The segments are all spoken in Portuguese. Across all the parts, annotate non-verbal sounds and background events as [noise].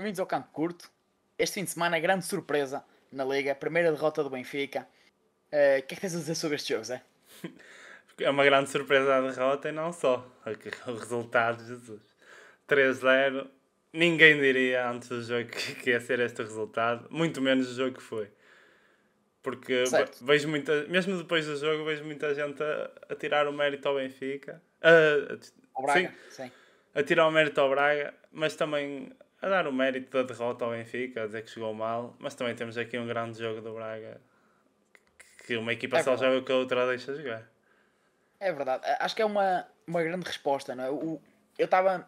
Bem-vindos ao Campo Curto. Este fim de semana, grande surpresa na Liga, primeira derrota do Benfica. Eh, o uh, que é que tens a dizer sobre este jogo, Zé? É uma grande surpresa a derrota e não só. O é é resultado, Jesus. 3-0. Ninguém diria antes do jogo que ia ser este resultado, muito menos o jogo que foi. Porque certo. vejo muita, mesmo depois do jogo, vejo muita gente a, a tirar o mérito ao Benfica. Ah, a, Braga, sim, sim. A tirar o mérito ao Braga, mas também a dar o mérito da derrota ao Benfica, a dizer que chegou mal, mas também temos aqui um grande jogo do Braga que uma equipa é só joga o que a outra deixa jogar. É verdade, acho que é uma, uma grande resposta, não é? O, eu estava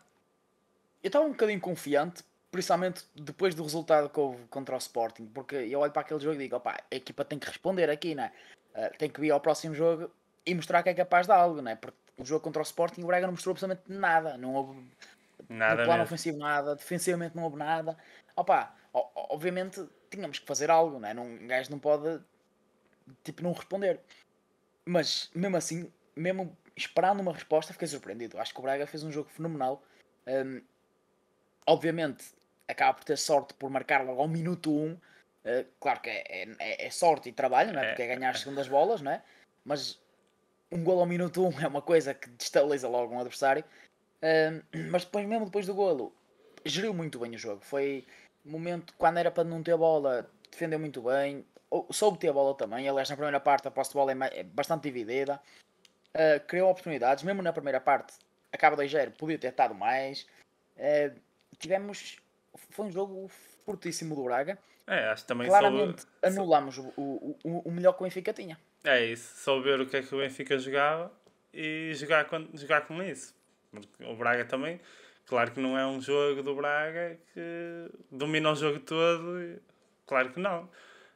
eu estava um bocadinho confiante, principalmente depois do resultado que houve contra o Sporting, porque eu olho para aquele jogo e digo, opa, a equipa tem que responder aqui, não é? Uh, tem que ir ao próximo jogo e mostrar que é capaz de algo, não é? Porque o jogo contra o Sporting o Braga não mostrou absolutamente nada, não houve Nada no plano ofensivo nada, defensivamente não houve nada. Opa, obviamente tínhamos que fazer algo, não é? Não, um gajo não pode tipo não responder. Mas mesmo assim, mesmo esperando uma resposta, fiquei surpreendido. Acho que o Braga fez um jogo fenomenal. Um, obviamente acaba por ter sorte por marcar logo ao minuto 1. Um. Uh, claro que é, é, é, é, sorte e trabalho, não né? é? Porque é ganhar as segundas bolas, não é? Mas um gol ao minuto 1 um é uma coisa que destabiliza logo um adversário. [clears throat] mas depois, mesmo depois do golo, geriu muito bem o jogo. Foi momento, quando era para não ter bola, defendeu muito bem. Soube ter a bola também. Aliás, na primeira parte a posse de bola é, é bastante dividida. Uh, criou oportunidades, mesmo na primeira parte, acaba ligeiro podia ter estado mais. Uh, tivemos. Foi um jogo fortíssimo do Braga. É, acho que também Claramente soube... anulamos soube... O, o, o, melhor que o Benfica tinha. É isso, ver o que é que o Benfica jogava e jogar com, jogar com isso. O Braga também, claro que não é um jogo do Braga que domina o jogo todo, claro que não.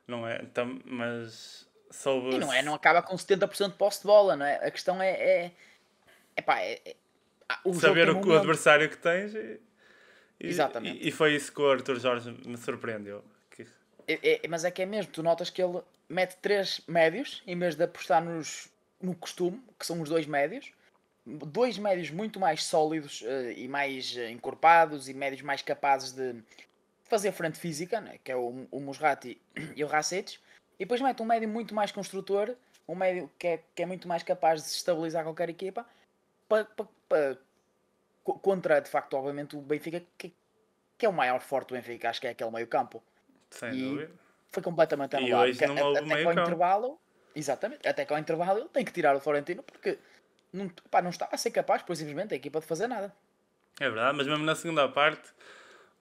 Não é, tam, mas soube. E não é, não acaba com 70% de posse de bola, não é? A questão é. é, é, pá, é, é ah, o saber o, o, adversário que tens. E, e, Exatamente. E, foi isso que o Arthur Jorge me surpreendeu. Que... É, é, mas é que é mesmo, tu notas que ele mete três médios em vez de apostar nos, no costume, que são os dois médios, dois médios muito mais sólidos uh, e mais eh, encorpados e médios mais capazes de fazer frente física, né? que é o, o Musrati e o Racetes, e depois mete um médio muito mais construtor, um médio que é, que é muito mais capaz de se estabilizar qualquer equipa, pa, pa, pa, contra, de facto, obviamente, o Benfica, que, que, é o maior forte do Benfica, acho que é aquele meio campo. Sem e dúvida. Foi completamente anulado. E hoje não houve até meio campo. intervalo, exatamente, até que ao intervalo ele tem que tirar o Florentino, porque não, pá, não estava a ser capaz, pois simplesmente, a equipa de fazer nada. É verdade, mas mesmo na segunda parte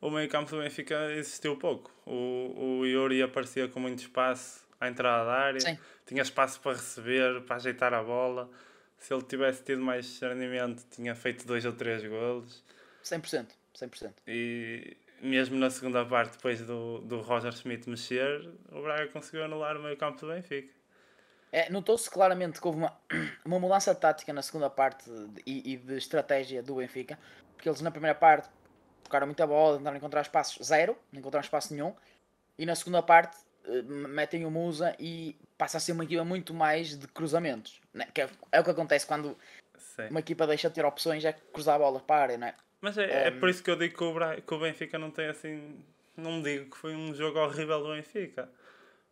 o meio campo do Benfica existiu pouco. O, o Iori aparecia com muito espaço à entrada da área, Sim. tinha espaço para receber, para ajeitar a bola. Se ele tivesse tido mais discernimento, tinha feito dois ou três golos. 100%, 100%. E mesmo na segunda parte, depois do, do Roger Smith mexer, o Braga conseguiu anular o meio campo do Benfica. É, Notou-se claramente que houve uma, [clears throat] uma mudança tática na segunda parte de, e, e, de estratégia do Benfica, porque eles na primeira parte tocaram muita bola, tentaram encontrar espaços, zero, não encontraram espaço nenhum, e na segunda parte eh, metem o Musa e passa a ser uma equipa muito mais de cruzamentos, né? que é, é, o que acontece quando Sim. uma equipa deixa de ter opções, é cruzar a bola para a área, não é? Mas é, é hum. por isso que eu digo que o, Bra... que o Benfica não tem assim. Não digo que foi um jogo horrível do Benfica.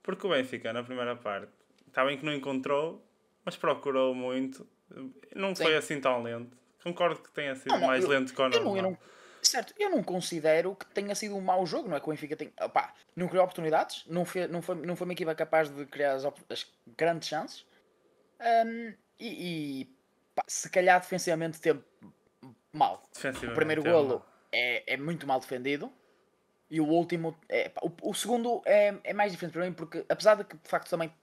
Porque o Benfica, na primeira parte, Está bem que não encontrou, mas procurou muito. Não Sim. foi assim tão lento. Concordo que tenha sido ah, não, mais eu, lento que o normal. Eu não, eu certo, eu não considero que tenha sido um mau jogo, não é? Que o Benfica tem, opá, não criou oportunidades, não foi, não, foi, não foi uma equipa capaz de criar as, as grandes chances. Um, e, e pá, se calhar defensivamente teve mal. O primeiro golo é, é muito mal defendido. E o último, é, pá, o, o, segundo é, é mais diferente para mim, porque apesar de que de facto também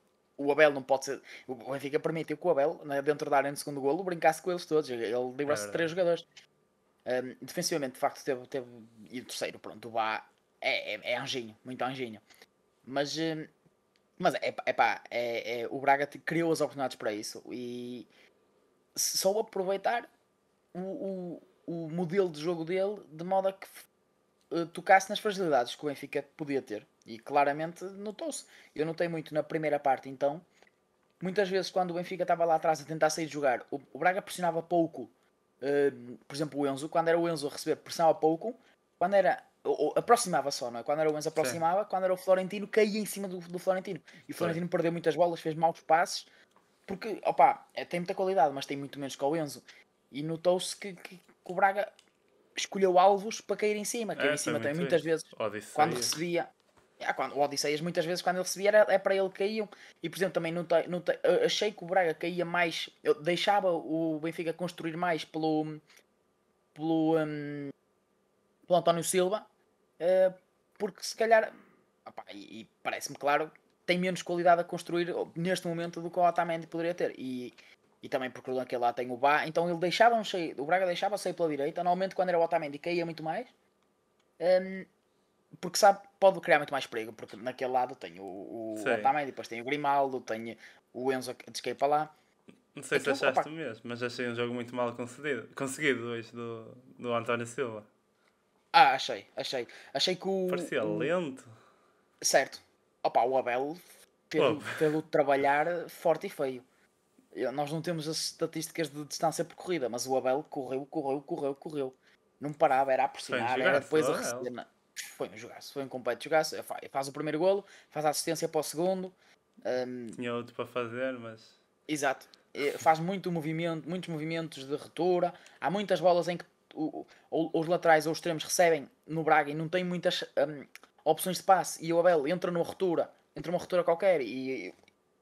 o Abel não pode ser. O Benfica permitiu que o Abel, né, dentro da área no segundo golo, brincasse com eles todos. Ele livrasse de três jogadores. Um, defensivamente, de facto, teve, teve. E o terceiro, pronto, o Bá é, é, é anjinho, muito anjinho. Mas. mas é, é pá, é, é, o Braga criou as oportunidades para isso e só aproveitar o, o, o modelo de jogo dele de modo a que uh, tocasse nas fragilidades que o Benfica podia ter. E claramente notou-se. Eu notei muito na primeira parte, então. Muitas vezes, quando o Benfica estava lá atrás a tentar sair de jogar, o, Braga pressionava pouco. Uh, por exemplo, o Enzo, quando era o Enzo a receber, pressionava pouco. Quando era. Ou, ou, aproximava só, não é? Quando era o Enzo, aproximava. Sim. Quando era o Florentino, caía em cima do, do Florentino. E o Florentino Sim. perdeu muitas bolas, fez maus passes. Porque, opá, é, tem muita qualidade, mas tem muito menos que o Enzo. E notou-se que, que, que o Braga escolheu alvos para cair em cima. Cair é, em cima também, muitas vezes. Odisseia. Quando recebia, Yeah, é, quando, o Odisseias muitas vezes quando ele se via é para ele que caíam. E por exemplo, também notei, achei que o Braga caía mais, eu deixava o Benfica construir mais pelo, pelo, um, pelo António Silva, uh, porque se calhar, opa, e, e parece-me claro, tem menos qualidade a construir neste momento do que o Otamendi poderia ter. E, e também porque naquele lá tem o Bá, então ele deixava um cheio, o Braga deixava sair pela direita, normalmente quando era o Otamendi caía muito mais. Um, porque sabe, pode criar muito mais perigo, porque naquele lado tem o, o Otamendi, depois tem o Grimaldo, tem o Enzo que é para lá. Não sei Aquilo, se achaste opa, mesmo, mas achei um jogo muito mal conseguido, conseguido hoje do, do António Silva. Ah, achei, achei. Achei que o. Parecia o, lento. Certo. Opa, o Abel, pelo, pelo trabalhar forte e feio. Nós não temos as estatísticas de distância percorrida, mas o Abel correu, correu, correu, correu. Não parava, era a pressionar, era depois a receber foi um jogar. Se foi incompleto, jogasse, faz o primeiro golo, faz a assistência para o segundo. Um, Tinha outro para fazer, mas. Exato. Faz muito movimento, muitos movimentos de retura. Há muitas bolas em que o, o, os laterais ou os extremos recebem no Braga e não tem muitas um, opções de passe. E o Abel entra numa retura, entra numa retura qualquer e, e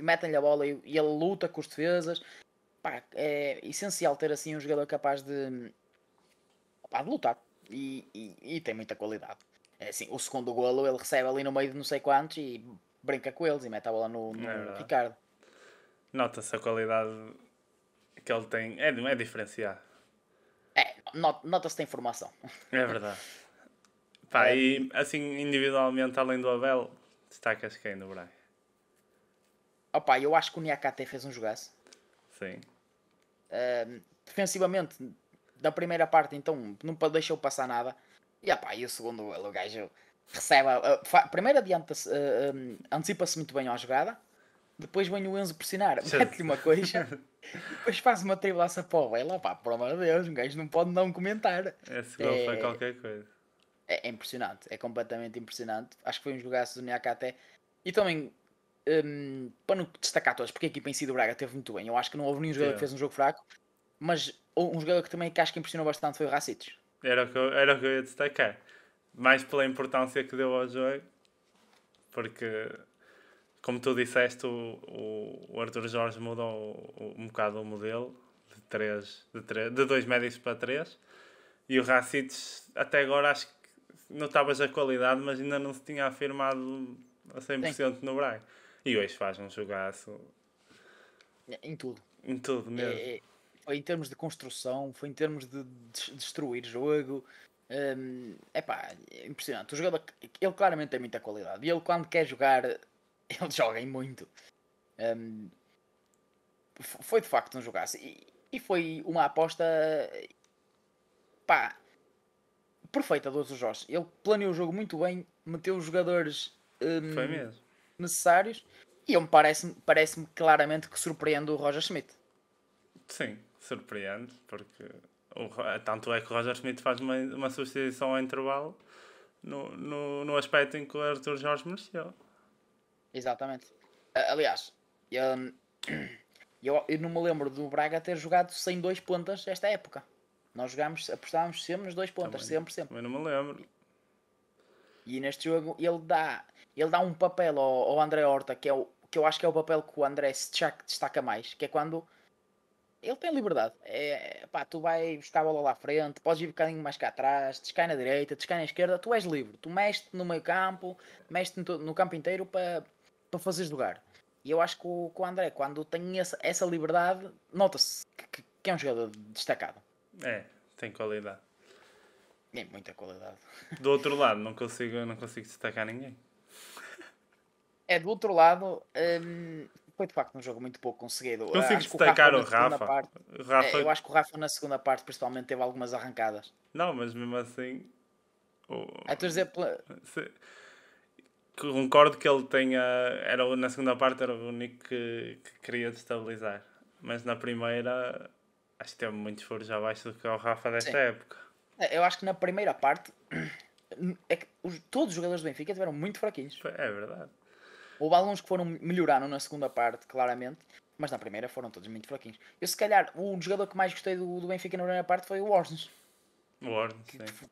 metem-lhe a bola e, e, ele luta com os defesas. Pá, é essencial ter assim um jogador capaz de, pá, de lutar e, e, e tem muita qualidade. É assim, o segundo golo ele recebe ali no meio de não sei quantos e brinca com eles e mete a bola no, no é Ricardo. Nota-se a qualidade que ele tem, é, é diferenciar. É, not, nota-se tem formação. É verdade. [laughs] Pá, é. e assim, individualmente, além do Abel, destacas quem do Braga? Opa, eu acho que o Niakate fez um jogaço. Sim. Uh, defensivamente, da primeira parte, então, não deixou passar nada. E, opa, e o segundo é o gajo recebe. Eh, primeiro adianta-se, uh, eh, um, eh, antecipa-se muito bem à jogada. Depois vem o Enzo pressionar, mete-lhe uma coisa, [laughs] depois faz uma tribulaça para o Bela, pá, por amor de Deus, um gajo não pode não comentar. Esse gol é, foi qualquer coisa. É, é, impressionante, é completamente impressionante. Acho que foi um jogaço do Niaka até. E também, um, para não destacar todos, porque a equipa em si do Braga teve muito bem. Eu acho que não houve nenhum jogador que fez um jogo fraco, mas um jogador que também que acho que impressionou bastante foi o Racites. Era o que eu, era o que eu ia destacar. Mais pela importância que deu ao jogo, porque, como tu disseste, o, o, Arthur Jorge mudou um bocado o modelo de, três, de, três, de dois médios para três. E o Racites, até agora, acho que notavas a qualidade, mas ainda não se tinha afirmado a 100% Sim. no Braga. E hoje faz um jogaço. Em tudo. Em tudo mesmo. É, é, foi em termos de construção, foi em termos de, destruir jogo. Hum, é um, pá, impressionante. O jogador, ele claramente tem muita qualidade. E ele, quando quer jogar, [laughs] ele joga em muito. Um, foi de facto um jogaço. E, e foi uma aposta pá, perfeita do outro Jorge. Ele planeou o jogo muito bem, meteu os jogadores um, necessários. E ele parece-me parece claramente que surpreende o Roger Schmidt. Sim, surpreende, porque o, tanto é que o Roger Schmidt faz uma, uma substituição ao intervalo no, no, no aspecto em que o Arthur Jorge mereceu. Exatamente. Aliás, eu, [clears throat] eu, eu, não me lembro do Braga ter jogado sem dois pontas esta época. Nós jogámos, apostávamos sempre nos dois pontas, também, sempre, sempre. Mas não me lembro. E neste jogo ele dá, ele dá um papel ao, ao André Horta, que, é o, que eu acho que é o papel que o André se destaca mais, que é quando ele tem liberdade. É, é, pá, tu vais buscar a bola lá à frente, podes ir um bocadinho mais cá atrás, descai na direita, descai na esquerda, tu és livre. Tu mexes no meio campo, mexes no, no campo inteiro para pa fazeres lugar. E eu acho que o, que o André, quando tem essa, essa liberdade, nota-se que, que, é um jogador destacado. É, tem qualidade. Tem é muita qualidade. Do outro lado, não consigo, não consigo destacar ninguém. É, do outro lado, hum, foi de facto um jogo muito pouco conseguido. Ah, Consigo destacar o Rafa. O Rafa. Parte, Rafa... É, eu acho que o Rafa na segunda parte principalmente teve algumas arrancadas. Não, mas mesmo assim. Oh, dizer, se, concordo que ele tenha. Era, na segunda parte era o único que, que queria destabilizar. Mas na primeira acho que teve muito esforço abaixo do que o Rafa desta Sim. época. É, eu acho que na primeira parte [clears throat] é que os, todos os jogadores do Benfica tiveram muito fraquinhos. É verdade. Houve alguns que foram melhoraram na segunda parte, claramente, mas na primeira foram todos muito fraquinhos. Eu, se calhar, o jogador que mais gostei do, do Benfica na primeira parte foi o Orsens. O Orsens, sim.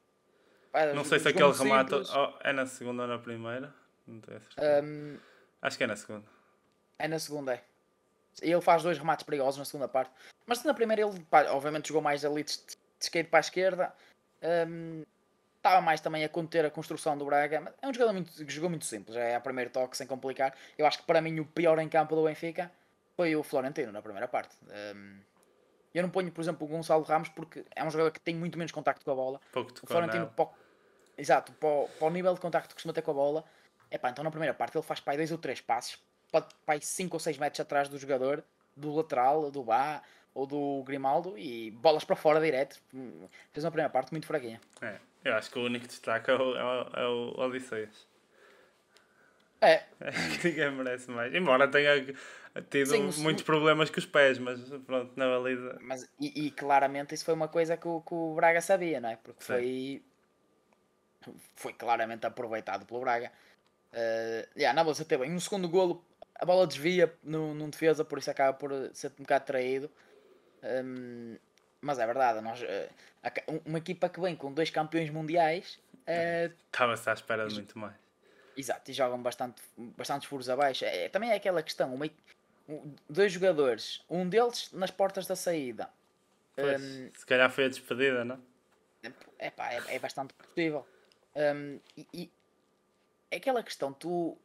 Ah, não sei se aquele remate oh, é na segunda ou na primeira. Não tenho certeza. Um, Acho que é na segunda. É na segunda, é. Ele faz dois remates perigosos na segunda parte. Mas na primeira ele, pá, obviamente, jogou mais ali de, de esquerda para a esquerda. Um, estava mais também é a conter a construção do Braga. É um jogador muito, que jogou muito simples, é a primeiro toque, sem complicar. Eu acho que para mim o pior em campo do Benfica foi o Florentino na primeira parte. Um, eu não ponho, por exemplo, o Gonçalo Ramos porque é um jogador que tem muito menos contacto com a bola. Pouco o Florentino, para o, exato, para o, para o, nível de contacto que costuma ter com a bola, é pá, então na primeira parte ele faz pai dois ou três passos, pode cinco ou seis metros atrás do jogador, do lateral, do Bá ou do Grimaldo e bolas para fora direto. Hum, fez uma primeira parte muito fraquinha. É. Eu acho que o único destaque é o, é o, é Odisseias. É. [laughs] ninguém merece mais. Embora tenha tido Sim, muitos problemas com os pés, mas pronto, na baliza. Mas, e, e, claramente isso foi uma coisa que o, que o Braga sabia, não é? Porque Sim. foi. Foi claramente aproveitado pelo Braga. Uh, yeah, na bolsa teve bem. No segundo golo, a bola desvia no, num defesa, por isso acaba por ser um bocado traído. Um, ehm, mas é verdade, nós, uh, uma equipa que vem com dois campeões mundiais. Uh, Estava-se à espera de muito mais. Exato, e jogam bastante, bastantes furos abaixo. É, é também é aquela questão: uma, dois jogadores, um deles nas portas da saída. Pois, um, se calhar foi a despedida, não? é, é bastante possível. Um, e, e é aquela questão: tu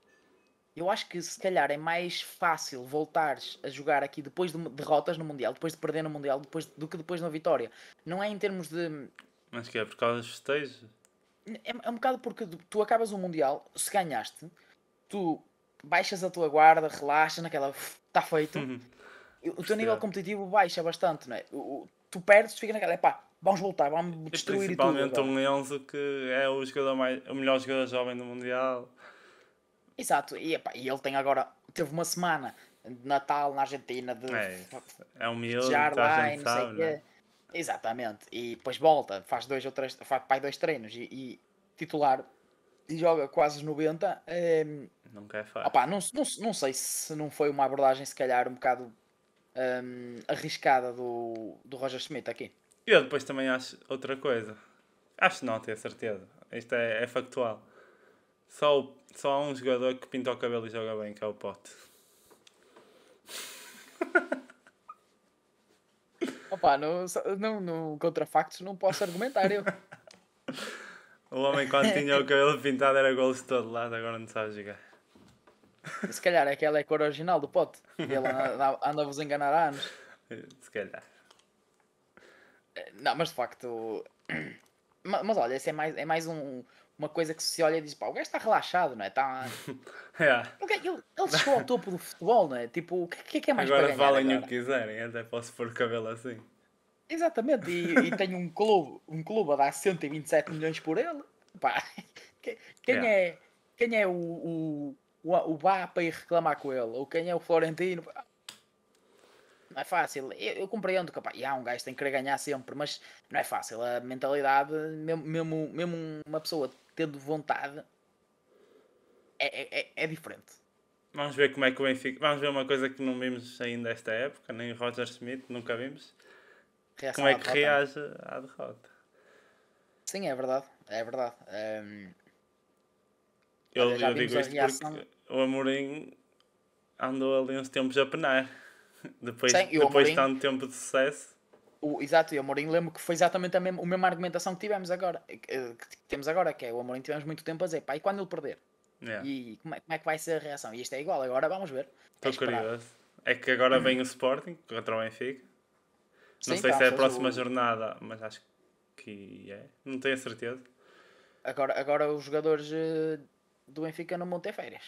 eu acho que se calhar é mais fácil voltares a jogar aqui depois de derrotas no Mundial, depois de perder no Mundial, depois, do que depois de uma vitória. Não é em termos de. Mas que é por causa dos festejos? É, é um bocado porque tu acabas o Mundial, se ganhaste, tu baixas a tua guarda, relaxas naquela. Está feito. [laughs] O teu nível competitivo baixa bastante, não é? O, tu perdes, fica naquela. Epá, vamos voltar, vamos destruir e principalmente e tudo. Principalmente um Enzo que é o, jogador mais, o melhor jogador jovem do Mundial. Exato, e, e ele tem agora. Teve uma semana de Natal na Argentina de. É, é um miúdo, lá não sabe, sei é? quê. Exatamente, e depois volta, faz dois ou três, faz pai dois treinos e, e, titular e joga quase os 90. Nunca é fácil. Opa, não, não, não sei se não foi uma abordagem, se calhar, um bocado um, ehm, arriscada do, do Roger Schmidt aqui. Eu depois também acho outra coisa. Acho não, tenho certeza. Isto é, é factual. Só, só há um jogador que pinta o cabelo e joga bem, que é o Pote. [laughs] Opa, no, no, no contrafactos não posso argumentar eu. [laughs] o homem quando [laughs] tinha o cabelo pintado era golos de todo lado, agora não sabe jogar. Se calhar aquela é, é a cor original do pote. Ele anda-vos enganar há anos. Se calhar. Eh, não, mas de facto. [clears throat] Mas olha, esse é mais, é mais um, uma coisa que se olha e diz, pá, o gajo está relaxado, não é? Tá... [laughs] yeah. ele, ele chegou ao topo do futebol, não é? Tipo, o que, é que é mais agora valem o que quiserem, até posso pôr o cabelo assim. Exatamente, e, e tenho um clube, um clube a dar 127 milhões por ele. Pá, [laughs] quem, yeah. é, quem é o, o, o, o Bá para ir reclamar com ele? Ou quem é o Florentino? não é fácil. Eu, eu compreendo que pá, yeah, um gajo tem que querer ganhar sempre, mas não é fácil. A mentalidade, mesmo, mesmo, mesmo uma pessoa tendo vontade, é, é, é, é diferente. Vamos ver como é que o Benfica. Vamos ver uma coisa que não vimos ainda esta época, nem Roger Smith, nunca vimos. Reação como é que reage à derrota? Sim, é verdade. É verdade. Um... Eu, eu digo isto reação... porque o Amorim andou ali uns tempos a penar. [laughs] Depois, Sim, depois de tanto tempo de sucesso. O, exato, e o Amorim lembro que foi exatamente a, mem a mesma argumentação que tivemos agora. Eh, que, que, temos agora, que é o Amorim tivemos muito tempo a dizer, pá, e quando ele perder? Yeah. E como é, como é, que vai ser a reação? E isto é igual, agora vamos ver. É Estou curioso. É que agora vem o Sporting contra o Benfica. Não Sim, sei tá, se é a próxima o... jornada, mas acho que é. Não tenho a certeza. Agora, agora os jogadores eh, do Benfica não vão ter férias.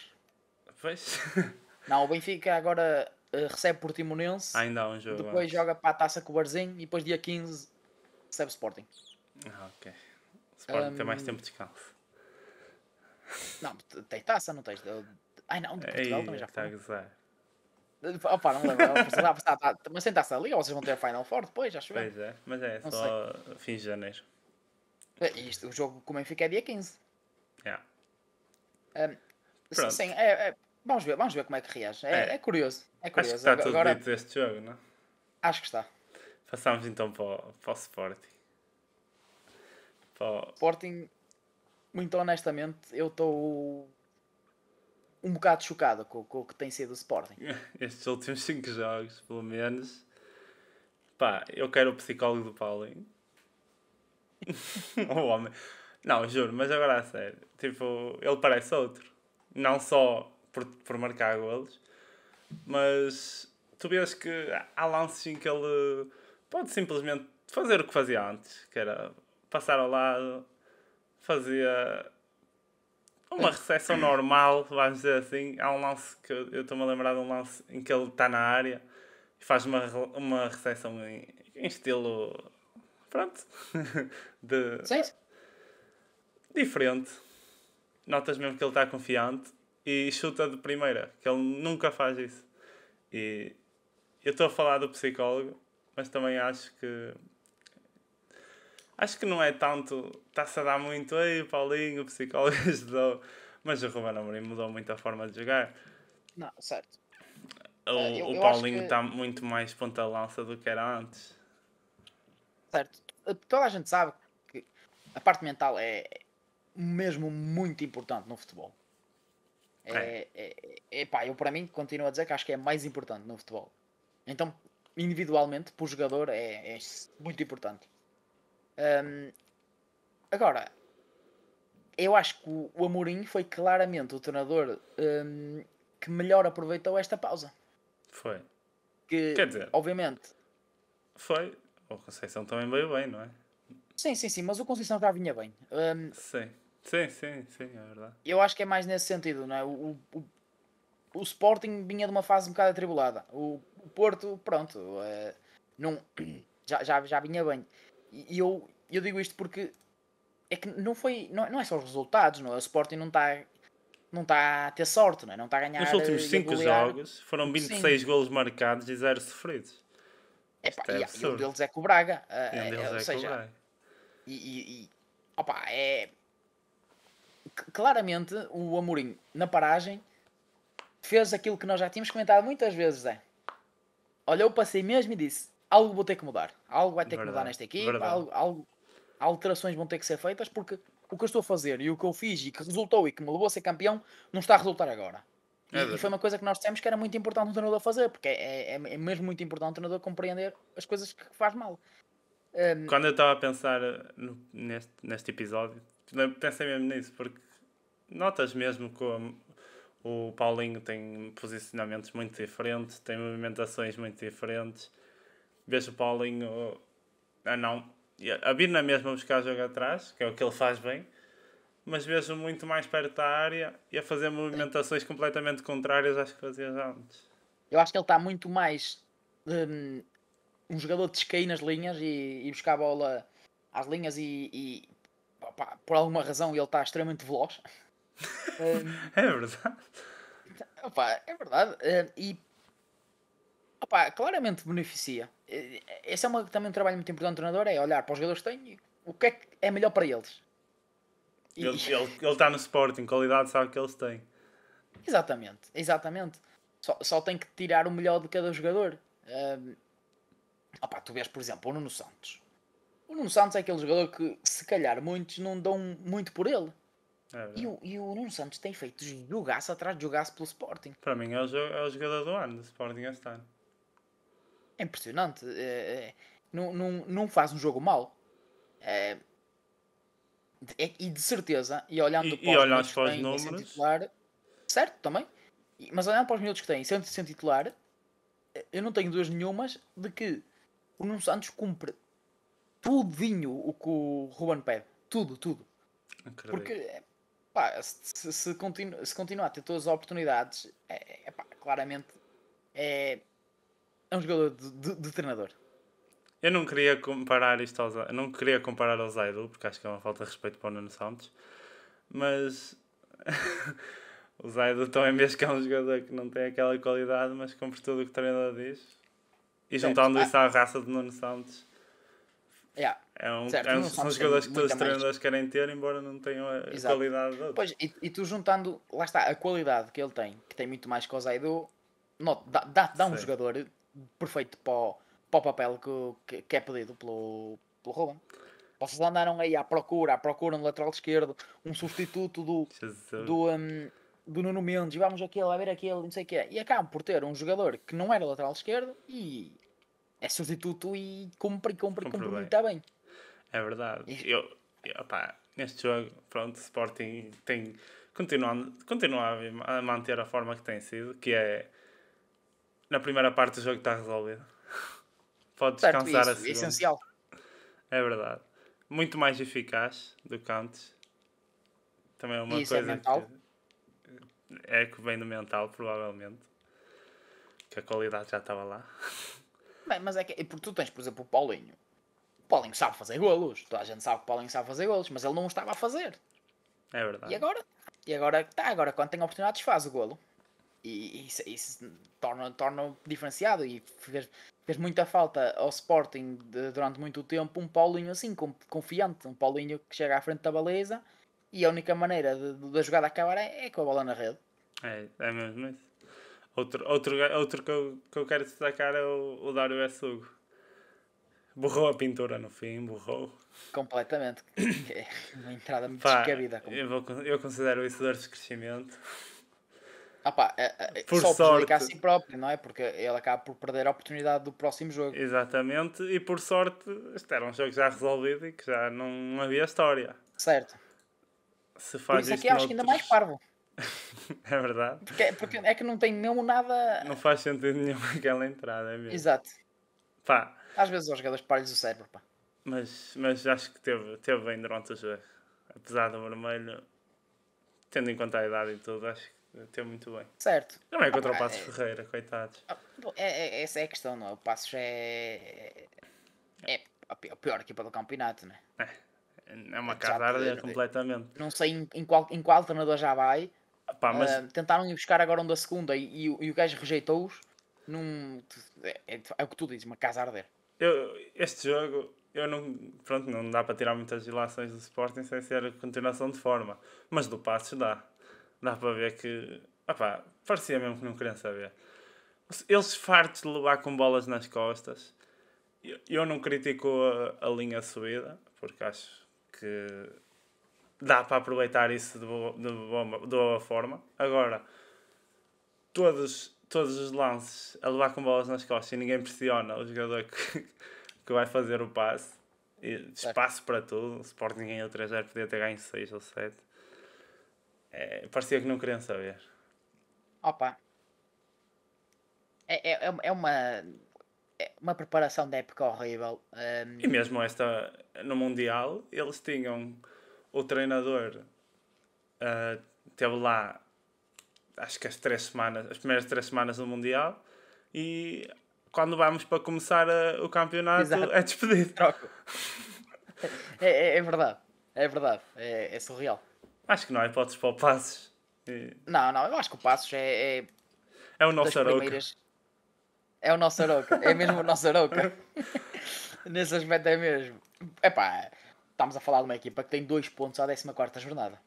Pois. Não, o Benfica agora eh, recebe por ah, Ainda há um jogo. Depois joga para a taça com o Barzinho e depois dia 15 recebe Sporting. Ah, ok. Sporting um... tem mais tempo de descanso. Não, tem taça, não tens? Ai não, de Portugal Ei, também já foi. Está a Opa, não lembro. Tá, mas sem taça ali, vocês vão ter a Final Four depois, acho bem. Pois é, mas é só fim fins de janeiro. É, e isto, o jogo como é fica é dia 15. Yeah. Um, sim, é, é, Vamos ver, vamos ver como é que reage. É, é. é curioso. É curioso. Acho que está Agora, tudo dito deste jogo, não? Acho que está. Passamos então para o, para o Sporting. Para Sporting, muito honestamente, eu estou um bocado chocado com, com, o que tem sido o Sporting. [laughs] Estes últimos 5 jogos, pelo menos. Pá, eu quero o psicólogo do Paulinho. [laughs] o homem. Não, juro, mas agora a sério. Tipo, ele parece outro. Não só por, por marcar golos. Mas tu vês que há lances em que ele pode simplesmente fazer o que fazia antes, que era passar ao lado, fazia uma recepção normal, vamos dizer assim. Há um lance que eu estou-me a lembrar de um lance em que ele está na área e faz uma, uma recepção em, em estilo. Pronto. [laughs] de, diferente. Notas mesmo que ele está confiante e chuta de primeira, que ele nunca faz isso. E eu estou a falar do psicólogo, mas também acho que. Acho que não é tanto. Está-se a dar muito. aí, Paulinho, o psicólogo [laughs] ajudou. Mas o Ruben Amorim mudou muito a forma de jogar. Não, certo. O, ah, eu, o Paulinho está que... muito mais ponta-lança do que era antes. Certo. Toda a gente sabe que a parte mental é mesmo muito importante no futebol. É, é. é, pá, eu para mim continuo a dizer que acho que é mais importante no futebol. Então, individualmente, por jogador, é, é muito importante. Um, agora, eu acho que o, o Amorim foi claramente o treinador um, que melhor aproveitou esta pausa. Foi. Que, Quer dizer, obviamente. Foi. O Conceição também veio bem, não é? Sim, sim, sim, mas o Conceição já vinha bem. Um, sim. Sim, sim, sim, é verdade. Eu acho que é mais nesse sentido, não é? O, o, o Sporting vinha de uma fase um bocado atribulada. O, o Porto, pronto, uh, não, [clears throat] já, já, já vinha bem. E eu, eu digo isto porque é que não foi. Não, não é só os resultados, não é? O Sporting não está. Não está a ter sorte, não, é? está a ganhar. Nos últimos 5 jogos foram 26 sim. golos marcados e 0 sofridos. Epá, é, é e, e um deles é com o Braga. Uh, um é, deles é, ou é com o Braga. E, e, e opa, é, claramente o Amorim, na paragem, fez aquilo que nós já tínhamos comentado muitas vezes, É, Olhou para si mesmo e disse: algo vou ter que mudar, algo vai ter verdade, que mudar nesta equipa, algo, algo, alterações vão ter que ser feitas, porque o que eu estou a fazer e o que eu fiz e que resultou e que me levou a ser campeão não está a resultar agora. É e, e foi uma coisa que nós dissemos que era muito importante um treinador fazer, porque é, é, é mesmo muito importante um treinador compreender as coisas que faz mal. Um, Quando eu estava a pensar no, neste, neste episódio, Pensei é mesmo nisso, porque notas mesmo como o Paulinho tem posicionamentos muito diferentes, tem movimentações muito diferentes. Vejo o Paulinho a não a vir na mesma buscar jogo atrás, que é o que ele faz bem, mas vejo muito mais perto da área e a fazer movimentações completamente contrárias às que fazia antes. Eu acho que ele está muito mais um, um jogador de descair nas linhas e, e buscar a bola às linhas e, e por alguma razão ele está extremamente veloz. [laughs] é verdade. é verdade. E opá, claramente beneficia. Esse é uma, também um trabalho muito importante do treinador, é olhar para os jogadores que têm e o que é que é melhor para eles. E... Ele está [laughs] ele, ele no Sporting, qualidade sabe que eles têm. Exatamente, exatamente. Só, só tem que tirar o melhor de cada jogador. Um, opa, tu vês, por exemplo, o Nuno Santos o Nuno Santos é aquele jogador que se calhar muitos não dão muito por ele. É e, o, e o Nuno Santos tem feito jogaço atrás de jogaço pelo Sporting. Para mim é o, é o jogador do ano do Sporting este ano. É impressionante. É, é não, não, não faz um jogo mal é, é, e de certeza, e olhando e, para, e para os tem, números, titular, certo, também, mas olhando para os minutos que tem, sendo, sendo titular, eu não tenho dúvidas nenhumas de que o Nuno Santos cumpre tudinho o que o Ruben pede. Tudo, tudo. Porque eh, pá, se, se, continu, se continuar a ter todas as oportunidades, é, é pá, claramente é, é um jogador de, de, de, treinador. Eu não queria comparar isto aos, não queria comparar ao Zaidu, porque acho que é uma falta de respeito para o Nuno Santos, mas [laughs] o Zaidu também mesmo que é um jogador que não tem aquela qualidade, mas cumpre tudo o que o treinador diz. E juntando ah. isso à raça de Nuno Santos, Yeah. É um, certo, é um são é jogadores que todos os treinadores querem ter, embora não tenham a Exato. qualidade de Pois, e, e, tu juntando, lá está, a qualidade que ele tem, que tem muito mais que o Zaido, dá, dá, dá um jogador perfeito para o, para o papel que, que, que, é pedido pelo, pelo Ruben. Vocês andaram aí à procura, à procura no lateral esquerdo, um substituto do, do, um, do Nuno Mendes, e vamos aquele, a ver aquele, não sei o que é. E acabam por ter um jogador que não era lateral esquerdo e é substituto e compra compra e compra cumpre muito tá bem. É verdade. E... Eu, eu, neste jogo, pronto, Sporting tem, continua, a manter a forma que tem sido, que é na primeira parte do jogo está resolvido. [laughs] Pode descansar assim. É essencial. É verdade. Muito mais eficaz do que antes. Também é uma isso é coisa. É mental. Que é que vem do mental, provavelmente. Que a qualidade já estava lá. [laughs] Bem, mas é que. Porque tu tens, por exemplo, o Paulinho. O Paulinho sabe fazer golos. Toda a gente sabe que o Paulinho sabe fazer golos, mas ele não estava a fazer. É verdade. E agora? E agora tá, agora quando tem oportunidades faz o golo. E isso, isso torna, torna diferenciado e fez, fez muita falta ao Sporting de, durante muito tempo um Paulinho assim, confiante, um Paulinho que chega à frente da baleza e a única maneira da jogada acabar é, é com a bola na rede. É, é mesmo isso. Outro, outro, outro que, eu, que eu quero destacar é o, o Dário S. Hugo. Borrou a pintura no fim, borrou. Completamente. [coughs] É uma entrada muito Pá, descabida. Eu, vou, eu considero isso dor de crescimento. Ah pá, é, é, é por só sorte. a si próprio, não é? Porque ele acaba por perder a oportunidade do próximo jogo. Exatamente, e por sorte, este era um jogo já resolvido e que já não havia história. Certo. Se faz por isso aqui é acho noutros... que ainda mais parvo. [laughs] é verdade. Porque, é, porque, é que não tem mesmo nada. Não faz sentido nenhum [laughs] aquela entrada, é mesmo. Exato. Pá. Às vezes os jogadores parem o cérebro, pá. Mas, mas acho que teve, teve bem durante o jogo. Apesar do vermelho, tendo em conta a idade e tudo, acho que teve muito bem. Certo. Também contra ah, o Passos é... Ferreira, coitados. Ah, é, é, é, essa é a questão, não é? O Passos é. É, é a pior equipa do campeonato, não é? É, é uma casa completamente. Não sei em, em, qual, em qual treinador já vai, Pá, mas... uh, tentaram ir buscar agora um da segunda e, e, e o gajo rejeitou-os num. É, é, é, o que tu dizes, uma casa a arder. Eu, este jogo, eu não. Pronto, não dá para tirar muitas ilações do Sporting sem ser a continuação de forma. Mas do Passos dá. Dá para ver que. Opá, parecia mesmo que não queriam saber. Eles fartos de levar com bolas nas costas. Eu, eu não critico a, a linha subida, porque acho que dá para aproveitar isso de boa, de boa, de boa forma. Agora, todos, todos os lances a levar com bolas nas costas e ninguém pressiona o jogador que, que vai fazer o passe. E espaço para tudo. O Sporting em 3-0, podia ter ganho 6 ou 7. É, parecia que não queriam saber. Opa. É, é, é, é uma é uma preparação da época horrível. Um... E mesmo esta no Mundial, eles tinham o treinador uh, teve lá, acho que as três semanas, as primeiras três semanas do Mundial, e quando vamos para começar a, ah, o campeonato Exato. é despedido. Troco. é, é, é, verdade, é verdade, é, é, surreal. Acho que não há hipóteses para o Passos. E... Não, não, eu acho que o Passos é. É, é o nosso Aroca. Primeiras... É o nosso Aroca, é mesmo o nosso Aroca. [laughs] Nesse aspecto é mesmo. pá estamos a falar de uma equipa que tem dois pontos à 14 jornada.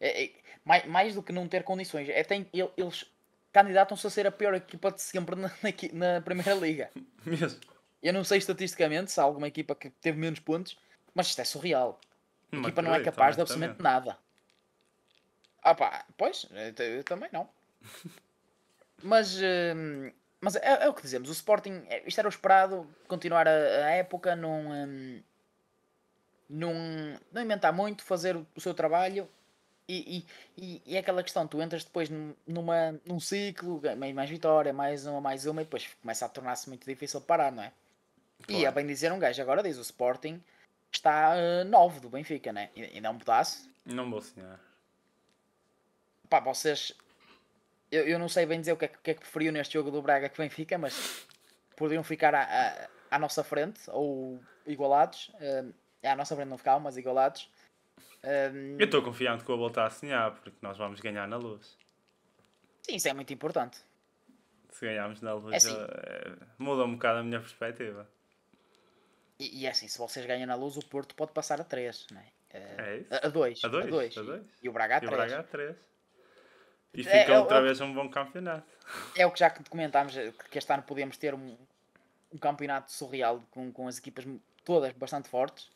É, é, mais, mais, do que não ter condições, é, tem, eles candidatam-se a ser a pior equipa de sempre na, na, na Primeira Liga. [laughs] Mesmo. Eu não sei estatisticamente se há alguma equipa que teve menos pontos, mas isto é surreal. A mas equipa não é capaz de absolutamente nada. Ah pá, pois, eu, eu também não. [laughs] mas hum, mas é, é, o que dizemos, o Sporting, é, isto era o esperado, continuar a, a época, não. Hum, não, não inventar muito, fazer o, seu trabalho e, e, e, é aquela questão, tu entras depois numa, num ciclo, é mais vitória, mais uma, mais uma, e depois começa a tornar-se muito difícil parar, não é? Claro. E é a bem dizer um gajo agora diz, o Sporting está uh, eh, 9 do Benfica, né? E, e não mudasse. Não vou senhor. Pá, vocês. Eu, eu não sei bem dizer o que é, que é que preferiu neste jogo do Braga que Benfica, mas poderiam ficar à, à, à nossa frente ou igualados. Uh, à nossa frente não ficavam, mas igualados. Um... Eu estou confiante que eu vou voltar a assinar, porque nós vamos ganhar na luz. Sim, isso é muito importante. Se ganharmos na luz, é assim. Eh, muda um bocado a minha perspectiva. E, e é assim, se vocês ganham na luz, o Porto pode passar a 3, não é? Eh, é isso? A 2. A 2. E o Braga a 3. E o Braga a 3. E é, fica é, outra é, vez um bom campeonato. É o que já comentámos, eh, que este ano podemos ter um, um campeonato surreal com, com as equipas todas bastante fortes.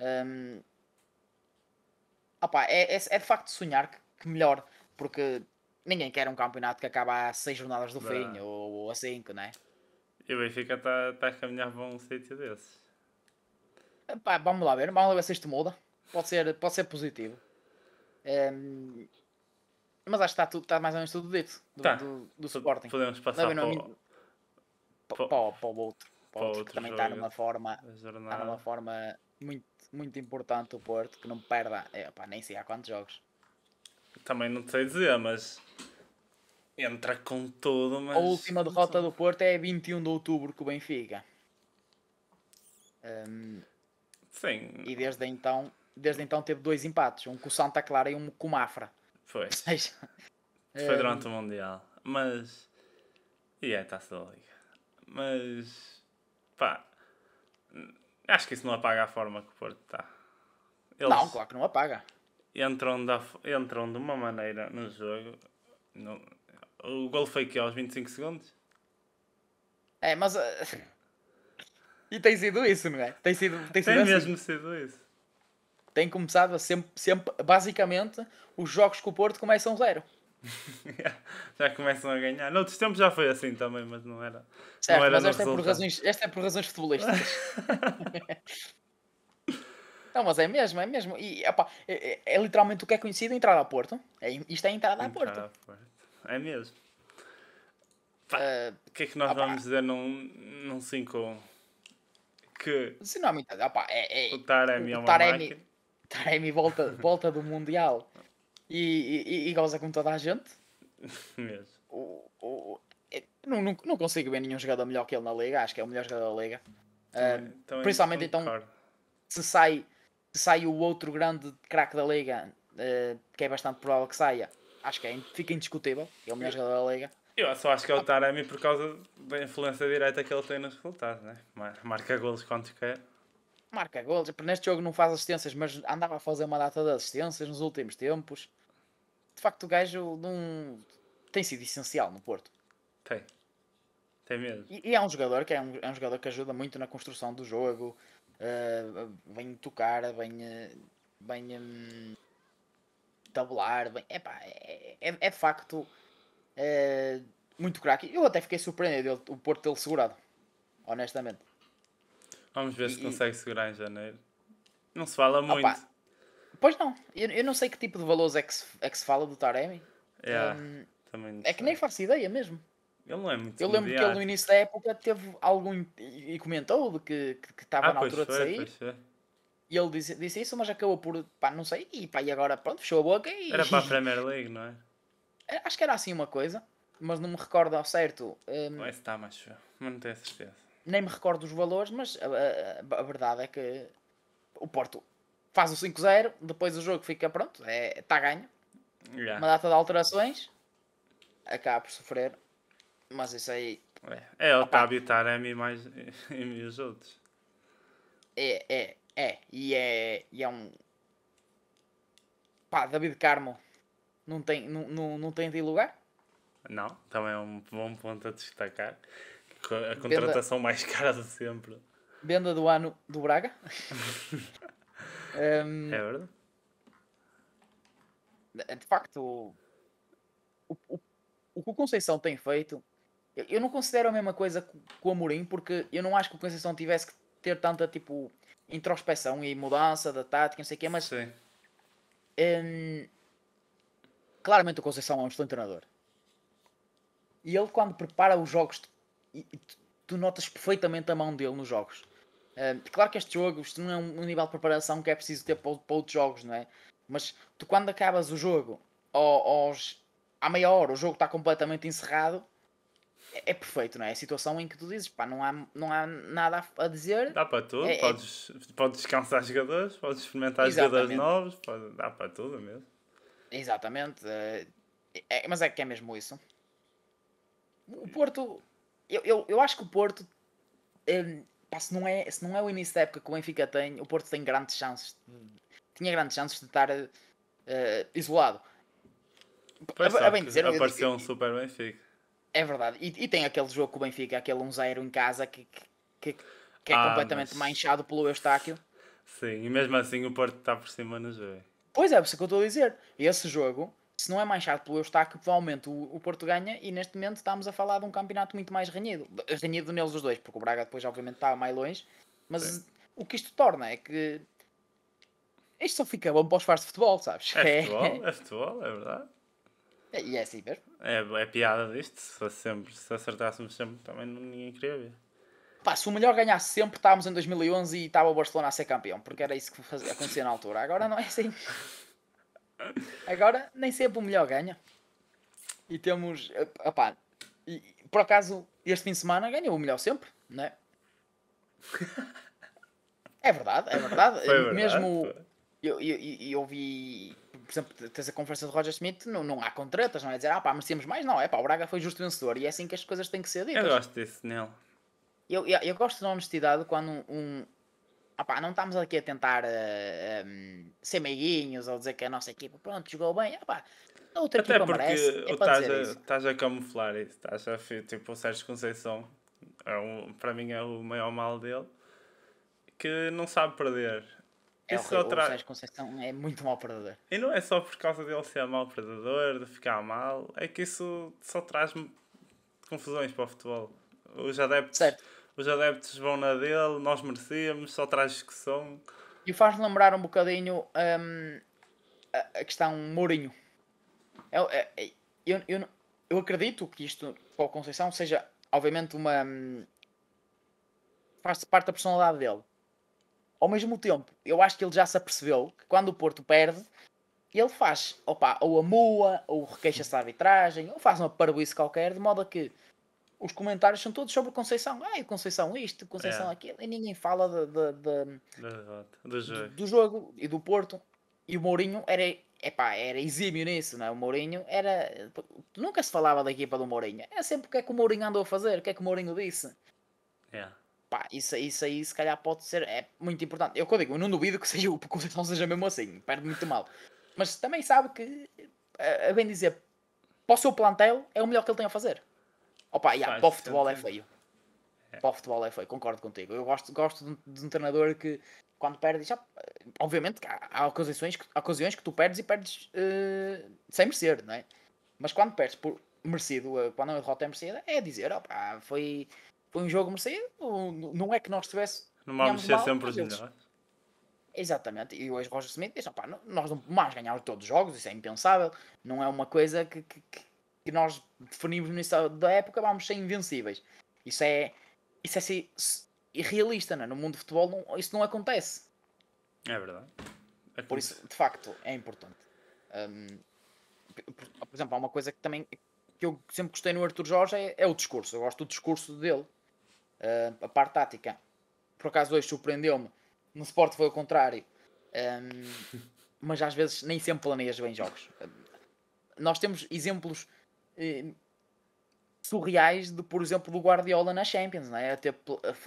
Um, opa, é, é, é, de facto sonhar que, que melhor, porque ninguém quer um campeonato que acaba a 6 jornadas do não. fim ou, a 5, não é? E o Benfica está tá a caminhar para um sítio desses. Epá, vamos lá ver, vamos lá ver se isto muda. Pode ser, pode ser positivo. Um, mas acho que está, tudo, está mais ou menos tudo dito do, tá. do, do Sporting. Podemos passar não, não, para, para, para, para, o outro. Para, para outro, outro que também está numa forma. Está numa forma muito, muito importante o Porto, que não perda, é, pá, nem sei há quantos jogos. Também não sei dizer, mas entra com tudo. Mas... A última derrota do Porto é 21 de outubro com o Benfica. Um, Sim. E desde então, desde então teve dois empates, um com o Santa Clara e um com o Mafra. Foi. [laughs] Seja, Foi um... durante o Mundial. Mas. E é, está-se da liga. Mas. Pá. Acho que isso não apaga a forma que o Porto está. Eles não, claro que não apaga. Entram, da, entram de uma maneira no jogo. No, o gol foi que aos 25 segundos? É, mas. Uh... [laughs] e tem sido isso, não é? Tem sido, tem sido tem assim. mesmo sido isso. Tem começado a sempre, sempre. Basicamente, os jogos com o Porto começam zero. [laughs] já começam a ganhar. Noutros tempos já foi assim também, mas não era. Certo, não era mas esta é, por razões, esta é por razões futebolísticas. [laughs] não, mas é mesmo, é mesmo. E, opa, é, é, é literalmente o que é conhecido entrada a Porto. É, isto é entrada a Porto. É mesmo. Ah, o que é que nós opa, vamos dizer num 5 num cinco? que. Se não há muita. Opa, é, é, o Taremi é uma Taremi, Taremi volta, volta do Mundial. [laughs] e, e, e goza com toda a gente. [laughs] Mesmo. O, o, é, não, não, não, consigo ver nenhum jogador melhor que ele na liga, acho que é o melhor jogador da liga. Também, uh, também principalmente então, se sai, se sai o outro grande craque da liga, uh, que é bastante provável que saia, acho que é, fica indiscutível, é o melhor eu, jogador da liga. Eu só acho que é o ah. Taremi por causa da influência direta que ele tem nos resultados, né? marca golos quanto quer. Marca golos, neste jogo não faz assistências, mas andava a fazer uma data de assistências nos últimos tempos de facto o gajo não tem sido essencial no Porto. Tem. Tem mesmo. E, e é um jogador que é um, é um, jogador que ajuda muito na construção do jogo. Uh, vem tocar, vem. Eh, vem um, tabular. Vem, epá, é, é, é de facto é, muito craque. Eu até fiquei surpreendido ele, o Porto tê-lo segurado. Honestamente. Vamos ver e, se consegue e... segurar em janeiro. Não se fala muito. Opa, Pois não, eu, eu, não sei que tipo de valores é que se, é que se fala do Taremi. Yeah, um, é que nem faço ideia mesmo. Ele não é muito Eu lembro que ele no início da época teve algum. e comentou de que, que, estava ah, na altura foi, de sair. E ele disse, disse isso, mas acabou por. pá, não sei. E pá, e agora pronto, fechou a boca e. Era para a [laughs] Premier League, não é? é? Acho que era assim uma coisa, mas não me recordo ao certo. Um, Ou está, mas não tenho certeza. Nem me recordo os valores, mas a, a, a verdade é que o Porto faz o 5-0, depois o jogo fica pronto, está é, tá ganho. Yeah. Uma data de alterações, acaba por sofrer, mas isso aí. É, o é, está a habitar a mais [laughs] em os outros. É, é, é. E é, e é um. Pá, David Carmo não tem, não, não, não tem de lugar? Não, também é um bom ponto a destacar. A contratação mais [laughs] cara de sempre. Venda do ano do Braga. [laughs] Um, ehm, é verdade. É, de facto, o, o, o que o Conceição tem feito, eu não considero a mesma coisa com o Amorim, porque eu não acho que o Conceição tivesse que ter tanta tipo introspeção e mudança da tática, não sei o quê, mas um, ehm, claramente o Conceição é um excelente treinador. E ele quando prepara os jogos, tu notas perfeitamente a mão dele nos jogos claro que este jogo, isto não é um nível de preparação que é preciso ter para, para outros jogos, não é? Mas tu, quando acabas o jogo, aos, à meia hora, o jogo está completamente encerrado, é, é, perfeito, não é? A situação em que tu dizes, pá, não há, não há nada a, dizer. Dá para tudo, é, podes, é... podes descansar jogadores, podes experimentar os jogadores novos, pode, dá para tudo mesmo. Exatamente, eh, é, mas é que é mesmo isso. O Porto, eu, eu, eu acho que o Porto hum, pá, se, não é, se não é o início da época que o Benfica tem, o Porto tem grandes chances. Tinha grandes chances de estar uh, isolado. Pois a, é a bem dizer, apareceu eh, um super Benfica. É verdade. E, e, tem aquele jogo com o Benfica, aquele 1-0 em casa que, que, que é ah, completamente mas... manchado pelo Eustáquio. Sim, e mesmo assim o Porto está por cima no jogo. Pois é, por isso é que eu estou a dizer. Esse jogo se não é mais chato pelo Eustáquio, provavelmente o, o Porto ganha e neste momento estamos a falar de um campeonato muito mais renhido. Renhido neles os dois, porque o Braga depois obviamente está mais longe. Mas Sim. o que isto torna é que isto só fica bom para os fãs de futebol, sabes? É, [laughs] é futebol, é futebol, é verdade. É, e é assim mesmo. É, é piada disto. Se, sempre, se acertássemos sempre, também ninguém queria ver. Pá, se o melhor ganhasse sempre, estávamos em 2011 e estava o Barcelona a ser campeão, porque era isso que acontecia na altura. Agora não é assim. Agora nem sempre o melhor ganha. E temos. Opá, e, por acaso, este fim de semana ganha o melhor sempre, não é? É verdade, é verdade. verdade. Mesmo. Eu, eu, eu vi. Por exemplo, tens a conferência de Roger Smith, não, não há contratas, não é dizer, ah pá, merecemos mais, não. É pá, o Braga foi justo vencedor e é assim que as coisas têm que ser ditas. Eu gosto disso nele. Eu, eu, eu gosto da honestidade quando um, opá, não estamos aqui a tentar uh, eh, um, ehm, ser meiguinhos ou dizer que a é nossa equipa, pronto, jogou bem, opá, a outra Até equipa merece. É estás a, a, camuflar isso, estás a tipo o Sérgio Conceição, é um, para mim é o maior mal dele, que não sabe perder. É Isso outra... o Sérgio Conceição é muito mau perdedor E não é só por causa dele ser mau perdedor de ficar mal, é que isso só traz confusões para o futebol. Os adeptos certo os adeptos vão na dele, nós merecemos, só traz discussão. E faz-me lembrar um bocadinho um, a, a, questão Mourinho. Eu, é, é, é, eu, eu, eu, acredito que isto para o Conceição seja, obviamente, uma. Hum, faz parte da personalidade dele. Ao mesmo tempo, eu acho que ele já se apercebeu que quando o Porto perde, ele faz opa, ou a mua, ou requeixa-se a arbitragem, ou faz uma parboice qualquer, de modo a que os comentários são todos sobre Conceição. Ah, Conceição isto, Conceição é. aquilo, e ninguém fala de, de, de, do, jogo. do, jogo. e do Porto. E o Mourinho era, epá, era exímio nisso, não é? O Mourinho era. Nunca se falava da equipa do Mourinho. É sempre o que é que o Mourinho andou a fazer, o que é que o Mourinho disse. É. Pá, isso, isso aí se calhar pode ser. É muito importante. Eu, eu digo, eu não duvido que [laughs] seja o Conceição seja mesmo assim, perde muito mal. Mas também sabe que, eh, a bem dizer, para o seu plantel é o melhor que ele tem a fazer. Opa, yeah, para o futebol é feio. É. Para o futebol é feio, concordo contigo. Eu gosto, gosto de, um, de um treinador que, quando perde, já, obviamente há, há, ocasiões que, há ocasiões que tu perdes e perdes uh, sem merecer, não é? Mas quando perdes por merecido, uh, quando a derrota é merecida, é dizer, opa, foi, foi um jogo merecido, não é que nós tivesse. Não há ser sempre os melhores. Exatamente, e hoje Roger Smith diz: opa, nós não mais ganhamos todos os jogos, isso é impensável, não é uma coisa que, que que nós definimos no início da época, vamos ser invencíveis. Isso é, isso é ser irrealista, não é? No mundo de futebol não, isso não acontece. É verdade. É por isso, de facto, é importante. Um, por, por, exemplo, há uma coisa que também que eu sempre gostei no Arthur Jorge é, é o discurso. Eu gosto do discurso dele. Uh, a parte tática. Por acaso hoje surpreendeu-me. No Sport foi o contrário. Um, [laughs] mas às vezes nem sempre planeias bem jogos. Uh, nós temos exemplos eh, surreais de, por exemplo, do Guardiola na Champions, não é? a, ter,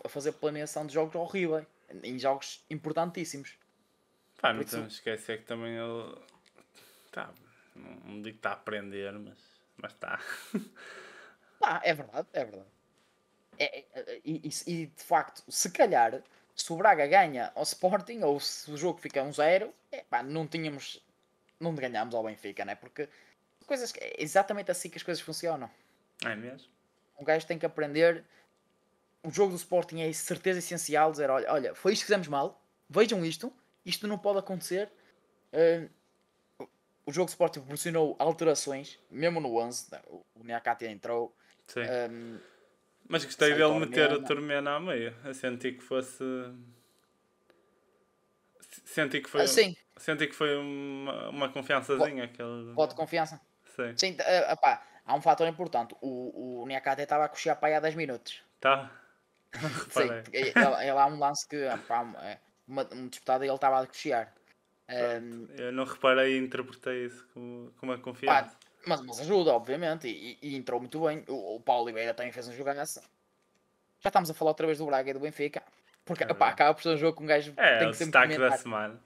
a fazer planeação de jogos horrível, em jogos importantíssimos. Pá, não estamos esquecer que também ele. Tá, não digo que está a aprender, mas está. Mas tá. [laughs] Pá, é verdade, é verdade. É, é, é e, e, de facto, se calhar, se o Braga ganha ao Sporting ou se o jogo fica a um é, pá, não tínhamos. Não ganhámos ao Benfica, né? Porque coisas que, é exatamente assim que as coisas funcionam. É mesmo? Um gajo tem que aprender. O jogo do Sporting é certeza essencial dizer: olha, olha foi isto que fizemos mal, vejam isto, isto não pode acontecer. Uh, o jogo do Sporting proporcionou alterações, mesmo no 11. Né, o Niakate entrou. Sim. Um, ehm, Mas gostei dele de meter o Turmena à meia. senti que fosse. Senti que foi. Assim. Senti que foi uma, uma confiançazinha. Pode aquela... confiança. Sim. Sim uh, eh, opá, há um fator importante. O, o Niakate estava a coxear para aí há 10 minutos. Tá. [laughs] [laughs] Sim, ele, ele há um lance que um eh, uma, uma disputada e ele estava a coxear. Um, ehm, eu não reparei e interpretei isso como como uma confiança. mas, mas ajuda, obviamente, e, e, entrou muito bem. O, o Paulo Oliveira também fez um jogo nessa Já estamos a falar outra vez do Braga e do Benfica. Porque é opá, acaba por ser um jogo com um gajo é, tem que destaque da semana.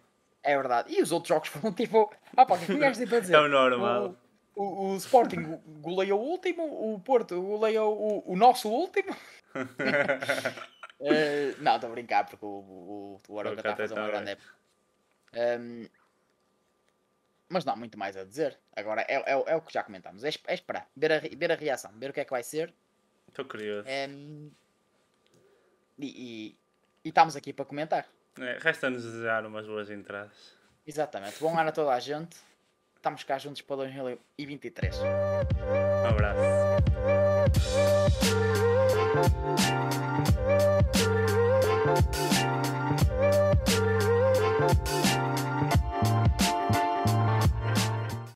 É verdade. E os outros jogos [laughs] foram tipo. Ah, pá, o que é que dizer? É o normal. O, o, o Sporting goleia o último, o Porto goleia o, o nosso último. uh, [laughs] não, estou a brincar, porque o, o, o Aroca está a tá, fazer uma tá grande época. Um, ehm, mas não há muito mais a dizer. Agora é, é, é o que já comentámos. É, é, esperar, ver a, ver a reação, ver o que é que vai ser. Estou curioso. Um, ehm, e, e, e, estamos aqui para comentar. É, Resta-nos desejar umas boas entradas. Exatamente. Bom ano a toda a gente. Estamos cá juntos para 2023. Um abraço.